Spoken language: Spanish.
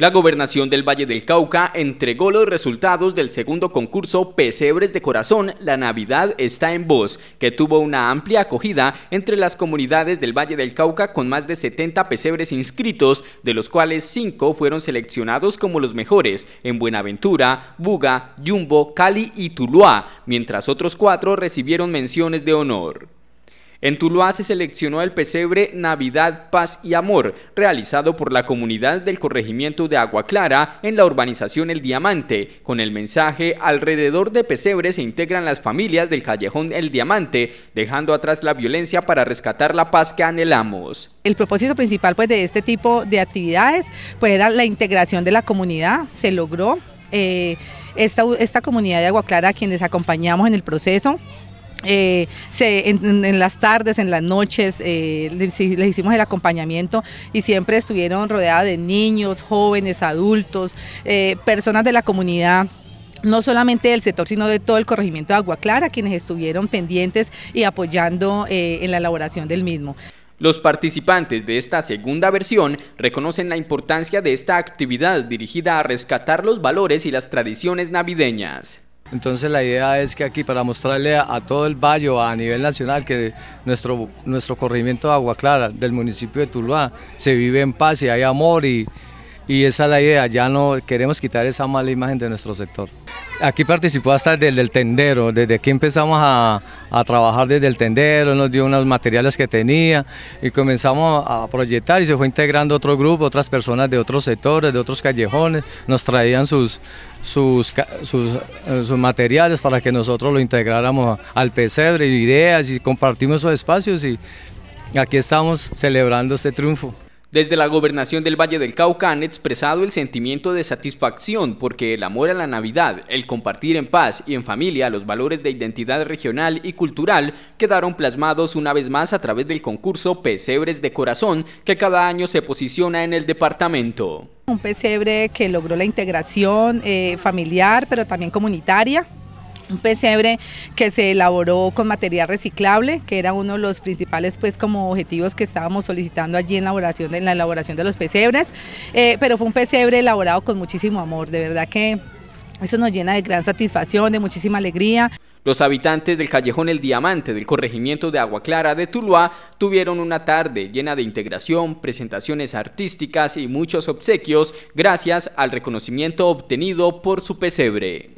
La gobernación del Valle del Cauca entregó los resultados del segundo concurso Pesebres de Corazón, La Navidad está en voz, que tuvo una amplia acogida entre las comunidades del Valle del Cauca con más de 70 pesebres inscritos, de los cuales 5 fueron seleccionados como los mejores en Buenaventura, Buga, Yumbo, Cali y Tuluá, mientras otros 4 recibieron menciones de honor. En Tuluá se seleccionó el pesebre Navidad, Paz y Amor, realizado por la comunidad del corregimiento de Agua Clara en la urbanización El Diamante. Con el mensaje, alrededor de pesebre se integran las familias del callejón El Diamante, dejando atrás la violencia para rescatar la paz que anhelamos. El propósito principal pues, de este tipo de actividades pues, era la integración de la comunidad, se logró. Eh, esta, comunidad de Agua Clara, quienes acompañamos en el proceso, eh, en, las tardes, en las noches, eh, les, hicimos el acompañamiento y siempre estuvieron rodeadas de niños, jóvenes, adultos, eh, personas de la comunidad no solamente del sector, sino de todo el corregimiento de Agua Clara, quienes estuvieron pendientes y apoyando en la elaboración del mismo. Los participantes de esta segunda versión reconocen la importancia de esta actividad dirigida a rescatar los valores y las tradiciones navideñas. Entonces la idea es que aquí para mostrarle a, todo el valle a nivel nacional que nuestro, nuestro corrimiento de Agua Clara del municipio de Tuluá se vive en paz y hay amor y, y esa es la idea, ya no queremos quitar esa mala imagen de nuestro sector. Aquí participó hasta desde el tendero, desde aquí empezamos a, trabajar desde el tendero, nos dio unos materiales que tenía y comenzamos a proyectar y se fue integrando otro grupo, otras personas de otros sectores, de otros callejones, nos traían sus, sus, eh, sus, materiales para que nosotros lo integráramos al pesebre, ideas y compartimos esos espacios y aquí estamos celebrando este triunfo. Desde la gobernación del Valle del Cauca han expresado el sentimiento de satisfacción porque el amor a la Navidad, el compartir en paz y en familia los valores de identidad regional y cultural quedaron plasmados una vez más a través del concurso Pesebres de Corazón que cada año se posiciona en el departamento. Un pesebre que logró la integración eh, familiar pero también comunitaria un pesebre que se elaboró con material reciclable, que era uno de los principales pues como objetivos que estábamos solicitando allí en, la elaboración de los pesebres, eh, pero fue un pesebre elaborado con muchísimo amor, de verdad que eso nos llena de gran satisfacción, de muchísima alegría. Los habitantes del callejón El Diamante del corregimiento de Agua Clara de Tuluá tuvieron una tarde llena de integración, presentaciones artísticas y muchos obsequios gracias al reconocimiento obtenido por su pesebre.